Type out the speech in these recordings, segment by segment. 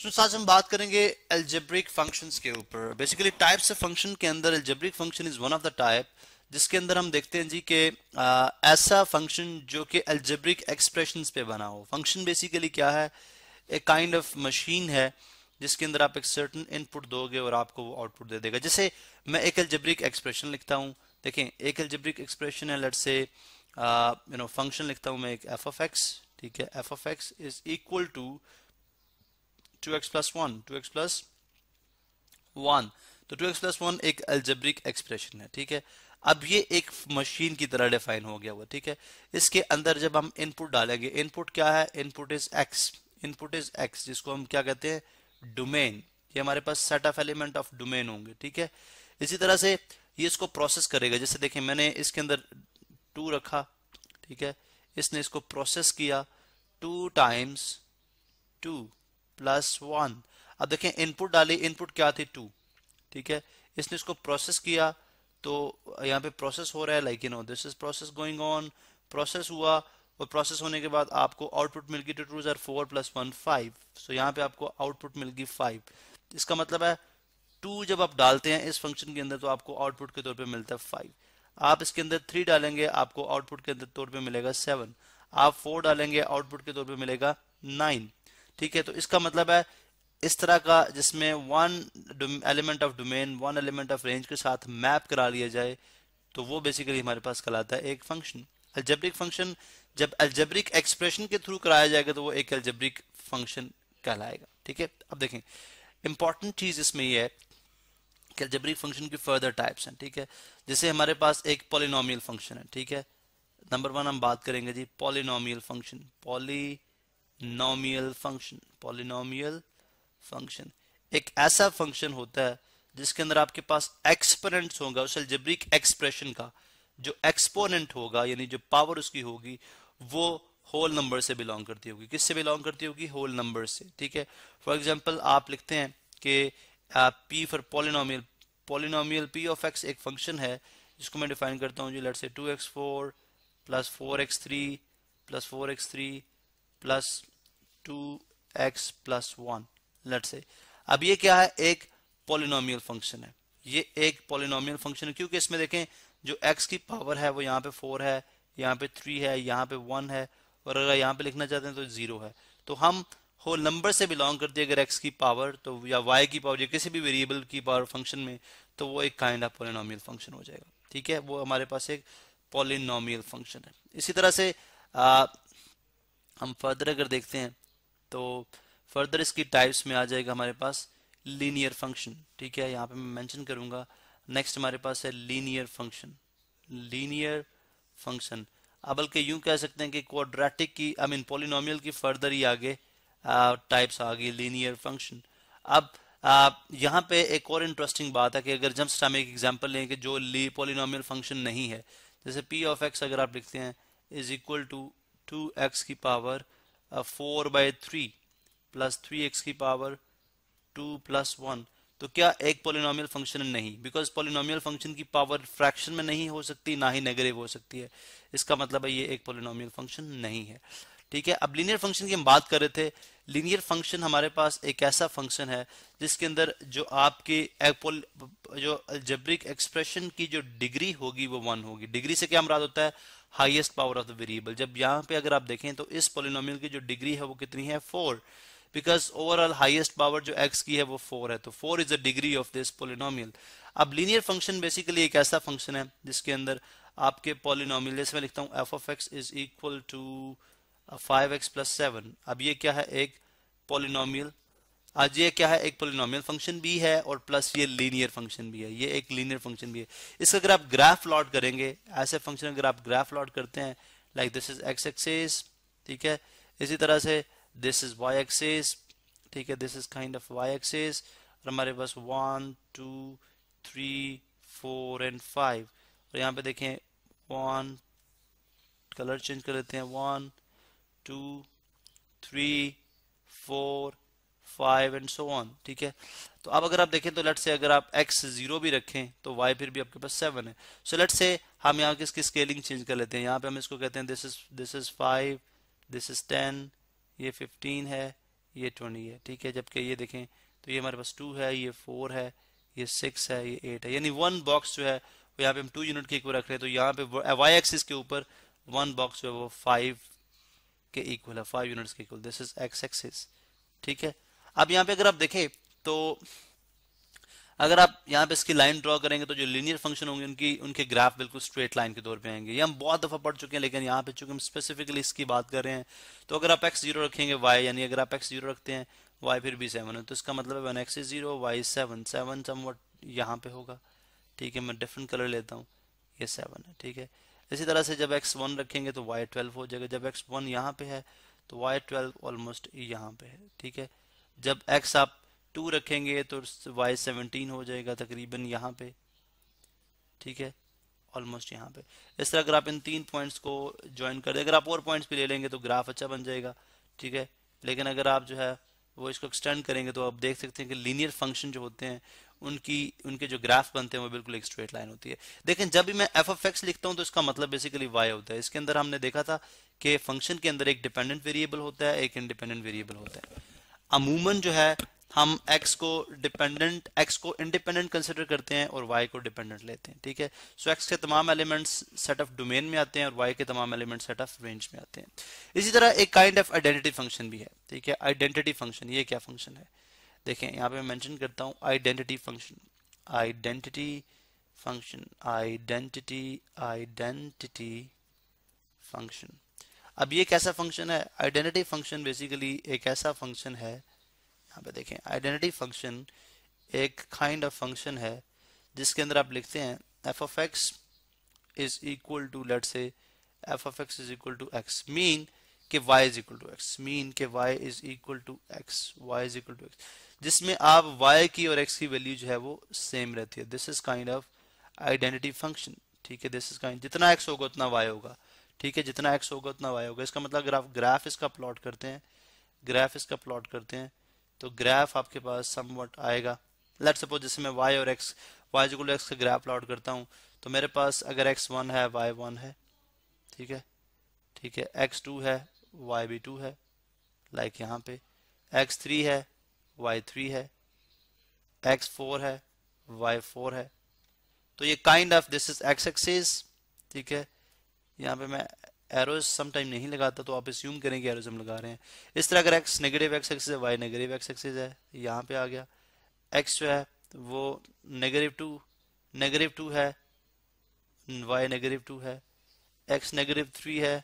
सो so, आज हम बात करेंगे एल्जेब्रिक फंक्शंस के ऊपर बेसिकली टाइप्स ऑफ फंक्शन के अंदर algebraic function is one of the type जिसके अंदर हम देखते हैं जी के आ, ऐसा फंक्शन जो कि एल्जेब्रिक एक्सप्रेशन पे बना हो फंक्शन बेसिकली क्या है ए काइंड ऑफ मशीन है जिसके अंदर आप एक सर्टन इनपुट दोगे और आपको वो आउटपुट दे देगा जैसे मैं एक एल्जेब्रिक एक्सप्रेशन लिखता हूँ देखें एक एल्जेब्रिक एक्सप्रेशन है लट से यू नो फंक्शन लिखता हूँ मैं एक एफ ऑफ एक्स ठीक है f of x is equal to 2x plus one two x plus one तो टू एक्स प्लस वन एक अल्जेब्रिक एक्सप्रेशन है ठीक है अब ये एक मशीन की तरह डिफाइन हो गया हुआ ठीक है इसके अंदर जब हम इनपुट डालेंगे इनपुट क्या है input is x input is x जिसको हम क्या कहते हैं डोमेन ये हमारे पास set of element of domain होंगे ठीक है इसी तरह से ये इसको प्रोसेस करेगा जैसे देखिए मैंने इसके अंदर टू रखा ठीक है इसने इसको प्रोसेस किया two times two plus one अब देखें इनपुट डाली इनपुट क्या थी टू ठीक है इसने इसको प्रोसेस किया तो यहाँ पे प्रोसेस हो रहा है like you know this is process going on process हुआ और प्रोसेस होने के बाद आपको आउटपुट मिल गई टू टू जर four plus one five so यहाँ पे आपको आउटपुट मिल गई फाइव इसका मतलब है टू जब आप डालते हैं इस फंक्शन के अंदर तो आपको आउटपुट के तौर पे मिलता है फाइव आप इसके अंदर थ्री डालेंगे आपको आउटपुट के अंदर तौर पे मिलेगा सेवन आप फोर डालेंगे आउटपुट के तौर पे मिलेगा नाइन ठीक है तो इसका मतलब है इस तरह का जिसमें one element of domain one element of range के साथ मैप करा लिया जाए तो वो बेसिकली हमारे पास कहलाता है एक फंक्शन अल्जेब्रिक फंक्शन जब अल्जेब्रिक एक्सप्रेशन के थ्रू कराया जाएगा तो वो एक अल्जेब्रिक फंक्शन कहलाएगा ठीक है अब देखें इंपॉर्टेंट चीज इसमें ये है कि अल्जेब्रिक फंक्शन की फर्दर टाइप्स हैं ठीक है जैसे हमारे पास एक पॉलिनोमियल फंक्शन है ठीक है नंबर वन हम बात करेंगे जी polynomial function poly polynomial function polynomial function एक ऐसा फंक्शन होता है जिसके अंदर आपके पास एक्सपोनेंट होगा उस एल्जेब्रिक एक्सप्रेशन का जो एक्सपोनेंट होगा यानी जो पावर उसकी होगी वो होल नंबर से बिलोंग करती होगी किससे बिलोंग करती होगी होल नंबर से ठीक है फॉर एग्जाम्पल आप लिखते हैं कि P for polynomial polynomial P of x एक फंक्शन है जिसको मैं डिफाइन करता हूँ जी let say two x four plus four x three plus four x three plus two x plus one let say अब ये क्या है एक पोलिनोमियल फंक्शन है ये एक पोलिनोमियल फंक्शन है क्योंकि इसमें देखें जो एक्स की पावर है वो यहाँ पे फोर है यहाँ पे थ्री है यहाँ पे वन है और अगर यहाँ पे लिखना चाहते हैं तो जीरो है तो हम होल नंबर से बिलोंग करते हैं अगर एक्स की पावर तो या वाई की पावर या किसी भी वेरिएबल की पावर फंक्शन में तो वो एक काइंड ऑफ पोलिनोमियल फंक्शन हो जाएगा ठीक है वो हमारे पास एक पोलिनोमियल फंक्शन है इसी तरह से हम फर्दर अगर देखते हैं तो फर्दर इसकी टाइप्स में आ जाएगा हमारे पास लीनियर फंक्शन ठीक है यहाँ पे मैं मेंशन करूँगा नेक्स्ट हमारे पास है लीनियर फंक्शन लीनियर फंक्शन अब बल्कि यूं कह सकते हैं कि क्वाड्रेटिक की आई मीन पोलिनोमियल की फर्दर ही आगे टाइप्स आ गई लीनियर फंक्शन अब यहाँ पे एक और इंटरेस्टिंग बात है कि अगर जम्स हम एक एग्जाम्पल लें कि जो ली पोलिनोमियल फंक्शन नहीं है जैसे पी ऑफ एक्स अगर आप लिखते हैं is equal to two x की power four by three plus three x की पावर टू प्लस वन तो क्या एक पोलिनोमियल फंक्शन नहीं बिकॉज पोलिनोमियल फंक्शन की पावर फ्रैक्शन में नहीं हो सकती ना ही नेगेटिव हो सकती है इसका मतलब है ये एक पोलिनोमियल फंक्शन नहीं है ठीक है अब लीनियर फंक्शन की हम बात कर रहे थे लीनियर फंक्शन हमारे पास एक ऐसा फंक्शन है जिसके अंदर जो एपोल जो अल्जेब्रिक एक्सप्रेशन की जो डिग्री होगी वो वन होगी डिग्री से क्या मराद होता है highest power of the variable जब यहाँ पे अगर आप देखें तो इस पोलिनोमियल की जो डिग्री है वो कितनी है four because overall highest power जो एक्स की है वो फोर है तो four is the degree of this polynomial अब लीनियर फंक्शन बेसिकली एक ऐसा फंक्शन है जिसके अंदर आपके पोलिनोमियल जैसे मैं लिखता हूँ f of x is equal to five x plus seven अब ये क्या है एक पोलिनोमियल आज ये क्या है एक पोलिनोमियल फंक्शन भी है और प्लस ये लीनियर फंक्शन भी है ये एक लीनियर फंक्शन भी है इसका अगर आप ग्राफ लॉट करेंगे ऐसे फंक्शन अगर आप ग्राफ लॉट करते हैं like this is x axis ठीक है इसी तरह से दिस इज वाई एक्सेस ठीक है this is kind of y axis और हमारे पास one two three four and five और यहाँ पे देखें वन कलर चेंज कर लेते हैं one two three four five and so on ठीक है तो अब अगर आप देखें तो लेट से अगर आप x जीरो भी रखें तो y फिर भी आपके पास सेवन है सो लेट से हम यहाँ की इसकी स्केलिंग चेंज कर लेते हैं यहाँ पे हम इसको कहते हैं this is this is five this is ten ये फिफ्टीन है ये ट्वेंटी है ठीक है जबकि ये देखें तो ये हमारे पास टू है ये फोर है ये सिक्स है ये एट है यानी वन बॉक्स जो है वो यहाँ पे हम टू यूनिट के इक्वल रख रहे हैं तो यहाँ पे वाई एक्सिस के ऊपर वन बॉक्स जो है वो फाइव के इक्वल है फाइव यूनिट्स के equal this is x axis ठीक है अब यहाँ पे अगर आप देखें तो अगर आप यहाँ पे इसकी लाइन ड्रॉ करेंगे तो जो लीनियर फंक्शन होंगे उनकी उनके ग्राफ बिल्कुल स्ट्रेट लाइन के तौर पे आएंगे ये हम बहुत दफा पढ़ चुके हैं लेकिन यहाँ पे चूंकि हम स्पेसिफिकली इसकी बात कर रहे हैं तो अगर आप एक्स जीरो रखेंगे वाई यानी अगर आप एक्स जीरो रखते हैं वाई फिर भी सेवन है तो इसका मतलब one x is zero y seven seven somewhat यहाँ पे होगा ठीक है मैं डिफरेंट कलर लेता हूँ ये सेवन है ठीक है इसी तरह से जब एक्स वन रखेंगे तो वाई ट्वेल्व हो जाएगा जब एक्स वन यहाँ पे है तो वाई ट्वेल्व ऑलमोस्ट यहाँ पे है ठीक है जब एक्स आप टू रखेंगे तो वाई सेवनटीन हो जाएगा तकरीबन यहाँ पे ठीक है ऑलमोस्ट यहाँ पे इस तरह अगर आप इन तीन पॉइंट्स को ज्वाइन कर दें अगर आप और पॉइंट्स भी ले लेंगे तो ग्राफ अच्छा बन जाएगा ठीक है लेकिन अगर आप जो है वो इसको एक्सटेंड करेंगे तो आप देख सकते हैं कि लीनियर फंक्शन जो होते हैं उनकी उनके जो ग्राफ बनते हैं वो बिल्कुल एक स्ट्रेट लाइन होती है देखें जब भी मैं एफ ऑफ एक्स लिखता हूं तो इसका मतलब बेसिकली वाई होता है इसके अंदर हमने देखा था कि फंक्शन के अंदर एक डिपेंडेंट वेरिएबल होता है एक इंडिपेंडेंट वेरिएबल होता है अमूमन जो है हम x को डिपेंडेंट x को इंडिपेंडेंट कंसिडर करते हैं और y को डिपेंडेंट लेते हैं ठीक है सो so, x के तमाम एलिमेंट्स सेट ऑफ डोमेन में आते हैं और y के तमाम एलिमेंट सेट ऑफ रेंज में आते हैं इसी तरह एक काइंड ऑफ आइडेंटिटी फंक्शन भी है ठीक है आइडेंटिटी फंक्शन ये क्या फंक्शन है देखें यहाँ पे मैंशन करता हूँ identity function identity function identity identity function अब ये कैसा फंक्शन है आइडेंटिटी फंक्शन बेसिकली एक ऐसा फंक्शन है यहाँ पे देखें आइडेंटिटी फंक्शन एक काइंड ऑफ फंक्शन है जिसके अंदर आप लिखते हैं f of x is equal to let say f of x is equal to x mean के y is equal to x mean के y is equal to x y is equal to x जिसमें आप Y की और x की value जो है वो सेम रहती है this is kind of identity function ठीक है दिस इज काइंड जितना एक्स होगा उतना वाई होगा ठीक है जितना एक्स होगा उतना वाई होगा इसका मतलब अगर आप ग्राफ इसका प्लॉट करते हैं ग्राफ इसका प्लॉट करते हैं तो ग्राफ आपके पास समवट आएगा लेट सपोज जैसे मैं वाई और एक्स वाई जो एक्स का ग्राफ लॉट करता हूँ तो मेरे पास अगर एक्स वन है वाई वन है ठीक है ठीक है एक्स टू है वाई भी टू है लाइक like यहाँ पे एक्स थ्री है वाई थ्री है एक्स फोर है वाई फोर है तो ये kind of this is x axis ठीक है यहाँ पे मैं एरोज समटाइम नहीं लगाता तो आप एज्यूम करें कि एरोज हम लगा रहे हैं इस तरह अगर एक्स नेगेटिव एक्स एक्सेस है वाई नेगेटिव एक्स एक्सेस है यहाँ पे आ गया एक्स जो है वो नेगेटिव टू नेगेटिव टू है वाई नेगेटिव टू है एक्स नेगेटिव थ्री है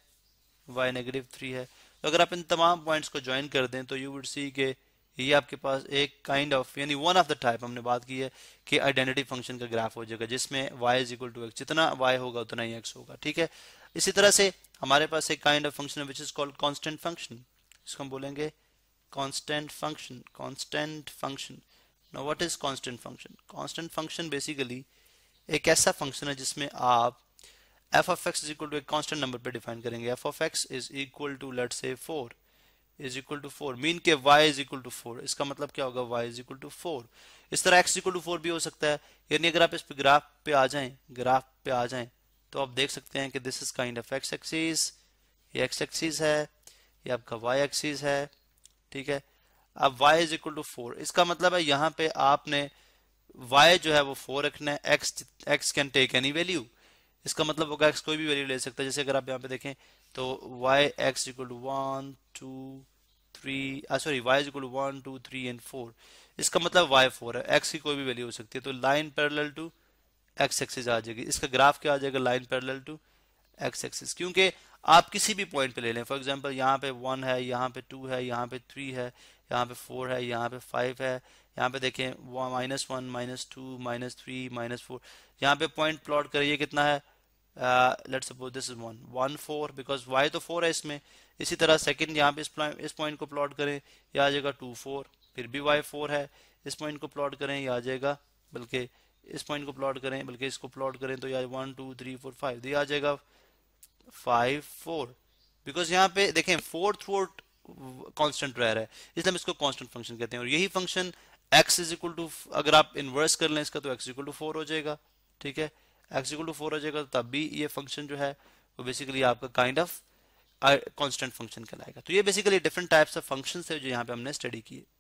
वाई नेगेटिव थ्री है तो अगर आप इन तमाम पॉइंट्स को ज्वाइन कर दें तो यू वुड सी के ये आपके पास एक काइंड ऑफ यानी वन ऑफ द टाइप हमने बात की है कि आइडेंटिटी फंक्शन का ग्राफ हो जाएगा जिसमें y is equal to x जितना वाई होगा उतना ही एक्स होगा ठीक है इसी तरह से हमारे पास एक kind of function which is called constant function इसको हम बोलेंगे constant function constant function now what is constant function constant function basically एक ऐसा फंक्शन है जिसमें आप f of x is equal to एक कॉन्स्टेंट नंबर पे डिफाइन करेंगे f of x is equal to let say four is equal to four mean के y is equal to four इसका मतलब क्या होगा Y is equal to four इस तरह एक्स इक्वल टू फोर भी हो सकता है यानी अगर आप इस पे ग्राफ पे आ जाएं ग्राफ पे आ जाएं तो आप देख सकते हैं कि this is kind of x axis ये एक्स एक्सिस है ये आपका वाई एक्सिस है ठीक है अब y is equal to four इसका मतलब है यहां पे आपने वाई जो है वो फोर रखना है x x can take any value इसका मतलब होगा एक्स कोई भी वैल्यू ले सकता है जैसे अगर आप यहाँ पे देखें तो y x equal to one two three sorry y is equal to one two three and four इसका मतलब वाई फोर है एक्स की कोई भी वैल्यू हो सकती है तो line parallel to x axis आ जाएगी इसका ग्राफ क्या आ जाएगा line parallel to x axis क्योंकि आप किसी भी पॉइंट पे ले लें फॉर एग्जांपल यहाँ पे वन है यहाँ पे टू है यहाँ पे थ्री है यहाँ पे फोर है यहाँ पे फाइव है यहाँ पे देखें minus one minus two minus three minus four यहाँ पे पॉइंट प्लॉट करिए कितना है let's suppose this is one one four because y तो फोर है इसमें इसी तरह सेकंड यहाँ पे इस इस पॉइंट को प्लॉट करें यह आ जाएगा टू फोर फिर भी वाई फोर है इस पॉइंट को प्लॉट करें यह आ जाएगा बल्कि इस पॉइंट को प्लॉट करें बल्कि इसको प्लॉट करें तो यार one two three four five तो ये आ जाएगा फाइव फोर बिकॉज यहाँ पे देखें फोर थ्रू कॉन्स्टेंट रह रहा है इसलिए हम इसको कॉन्स्टेंट फंक्शन कहते हैं और यही function x is equal to अगर आप इन्वर्स कर लें इसका तो x इक्वल टू फोर हो जाएगा ठीक है x इक्वल टू फोर हो जाएगा तो तब भी ये फंक्शन जो है वो बेसिकली आपका काइंड ऑफ कॉन्स्टेंट फंक्शन कहलाएगा तो ये basically different types of function है जो यहाँ पे हमने स्टडी किए